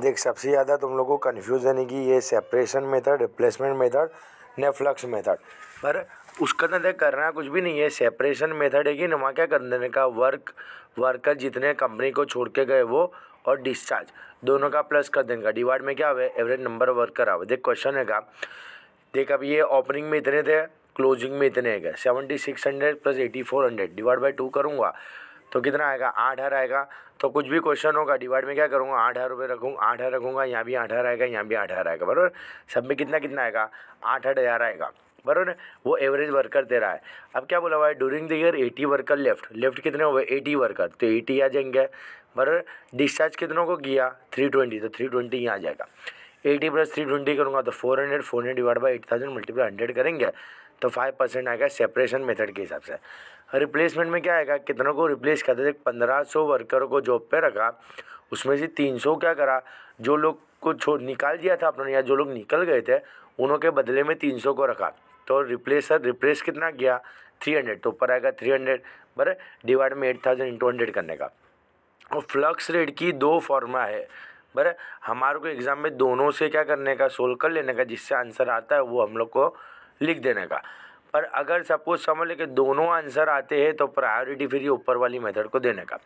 देख सबसे ज़्यादा तुम लोगों को कन्फ्यूज है कि ये separation method replacement method net flux method पर उसका तो करना कुछ भी नहीं है सेपरेशन मेथड है कि नुमा क्या कर देने का वर्क वर्कर जितने कंपनी को छोड़ के गए वो और डिस्चार्ज दोनों का प्लस कर देने का डिवाइड में क्या आवे एवरेज नंबर वर्कर आवे देख क्वेश्चन है का देख अब ये ओपनिंग में इतने थे क्लोजिंग में इतने गए seventy six hundred plus eighty four hundred divide by two करूँगा तो कितना आएगा आठ हर आएगा तो कुछ भी क्वेश्चन होगा डिवाइड में क्या करूँगा आठ हज़ार रुपये रखूँगा आठ हजार रखूँगा यहाँ भी आठ हजार आएगा यहाँ भी आठ हज़ार आएगा बरबर सब में कितना कितना आएगा आठ आठ हज़ार आएगा बरबर वो एवरेज वर्कर दे रहा है अब क्या बोला हुआ है during the year eighty worker left left कितने हुए एटी वर्कर तो एटी आ जाएंगे बरबर डिस्चार्ज कितनों को किया थ्री ट्वेंटी तो थ्री ट्वेंटी यहाँ आ जाएगा एटी प्लस थ्री ट्वेंटी करूँगा तो four hundred four hundred divide by eight thousand multiply hundred करेंगे तो फाइव परसेंट आएगा सेपरेशन मेथड के हिसाब से रिप्लेसमेंट में क्या आएगा कितनों को रिप्लेस करते थे पंद्रह सौ वर्कर को जॉब पे रखा उसमें से तीन सौ क्या करा जो लोग को छोड़ निकाल दिया था अपने या जो लोग निकल गए थे उनके बदले में तीन सौ को रखा तो रिप्लेसर रिप्लेस कितना किया थ्री हंड्रेड तो ऊपर आएगा थ्री हंड्रेड बराबर डिवाइड में एट थाउजेंड इंटू हंड्रेड करने का और फ्लक्स रेट की दो फॉर्मा है बर हमारे को एग्ज़ाम में दोनों से क्या करने का सोल्व कर लेने का जिससे आंसर आता है वो हम लोग को लिख देने का पर अगर सपोज समझ लें कि दोनों आंसर आते हैं तो प्रायोरिटी फिर ये ऊपर वाली मेथड को देने का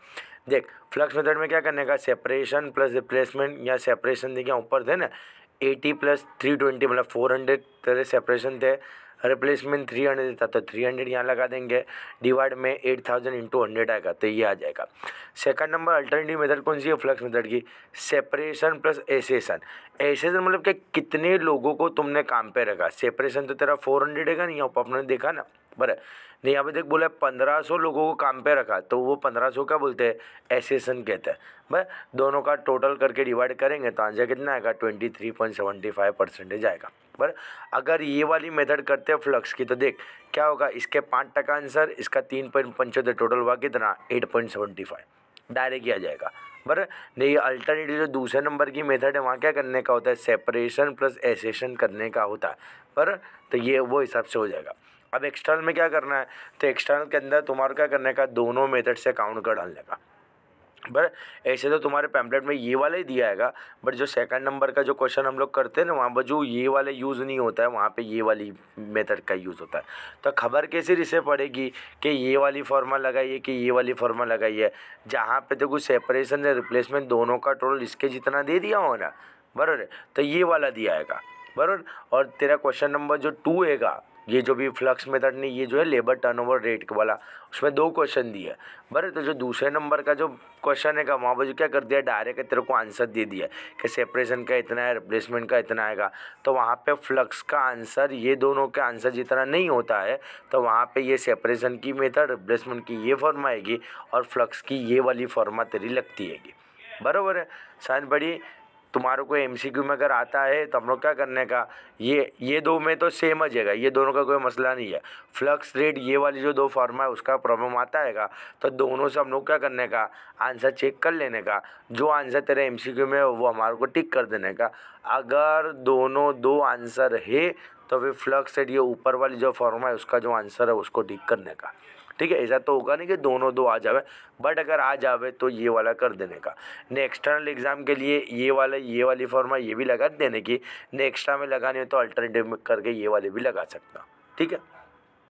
देख फ्लक्स मेथड में क्या करने का सेपरेशन प्लस रिप्लेसमेंट या सेपरेशन देखिए ऊपर थे ना एटी प्लस थ्री ट्वेंटी मतलब फोर हंड्रेड तेरे सेपरेशन थे रिप्लेसमेंट थ्री हंड्रेड था तो थ्री हंड्रेड यहाँ लगा देंगे डिवाइड में एट थाउजेंड इंटू हंड्रेड आएगा तो ये आ जाएगा सेकंड नंबर अल्टरनेटिव मेथड कौन सी है फ्लक्स मेथड की सेपरेशन प्लस एसेसन एसेसन मतलब कि कितने लोगों को तुमने काम पे रखा सेपरेशन तो तेरा फोर हंड्रेड है नहीं यहाँ पर आपने देखा ना बरं नहीं यहाँ पे देख बोला पंद्रह सौ लोगों को काम पे रखा तो वो पंद्रह सौ क्या बोलते हैं एसेसन कहते हैं बस दोनों का टोटल करके डिवाइड करेंगे तो आंसर कितना आएगा twenty three point seventy five percentage आएगा पर अगर ये वाली मेथड करते हैं फ्लक्स की तो देख क्या होगा इसके पाँच टका आंसर इसका तीन पॉइंट पंचोत्तर टोटल हुआ कितना eight point seventy five direct किया जाएगा पर नहीं अल्टरनेटिव जो दूसरे नंबर की मेथड है वहाँ क्या करने का होता है सेपरेशन प्लस एसेशन करने का होता है पर तो ये वो हिसाब से हो जाएगा अब एक्सटर्नल में क्या करना है तो एक्सटर्नल के अंदर तुम्हारा क्या करने का दोनों मेथड से काउंट कर डालने का बर ऐसे तो तुम्हारे पैम्पलेट में ये वाला ही दिया आएगा बट जो सेकंड नंबर का जो क्वेश्चन हम लोग करते हैं ना वहाँ पर जो ये वाला यूज़ नहीं होता है वहाँ पे ये वाली मेथड का यूज़ होता है तो खबर कैसे इसे पड़ेगी कि ये वाली फॉर्मा लगाइए कि ये वाली फॉर्मा लगाइए जहाँ पे कुछ सेपरेशन या रिप्लेसमेंट दोनों का टोटल इसके जितना दे दिया हो ना बरबर तो ये वाला दिया आएगा बरबर और तेरा क्वेश्चन नंबर जो टू हैगा ये जो भी फ्लक्स मेथड ने ये जो है लेबर टर्नओवर रेट वाला उसमें दो क्वेश्चन दिए बर तो जो दूसरे नंबर का जो क्वेश्चन है का वहाँ पर जो क्या कर दिया डायरेक्ट तेरे को आंसर दे दिया कि सेपरेशन का इतना है रिप्लेसमेंट का इतना आएगा तो वहाँ पे फ्लक्स का आंसर ये दोनों के आंसर जितना नहीं होता है तो वहाँ पे ये सेपरेशन की मेथड रिप्लेसमेंट की ये फॉर्म आएगी और फ्लक्स की ये वाली फॉर्मा तेरी लगती है बराबर है साइन बड़ी तुम्हारे को एम सी क्यू में अगर आता है तो हम लोग क्या करने का ये ये दो में तो सेम आ जाएगा ये दोनों का कोई मसला नहीं है फ्लक्स रेट ये वाली जो दो फॉर्मा है उसका प्रॉब्लम आता है तो दोनों से हम लोग क्या करने का आंसर चेक कर लेने का जो आंसर तेरे एम सी क्यू में वो हमारे को टिक कर देने का अगर दोनों दो आंसर है तो फिर फ्लक्स है ये ऊपर वाली जो फॉर्मा है उसका जो आंसर है उसको ठीक करने का ठीक है ऐसा तो होगा नहीं कि दोनों दो आ जावे बट अगर आ जावे तो ये वाला कर देने का ने एक्सटर्नल एग्ज़ाम के लिए ये वाला ये वाली फॉर्मा ये भी लगा देने की ने एक्स्ट्रा में लगानी हो तो अल्टरनेटिव में करके ये वाले भी लगा सकता ठीक है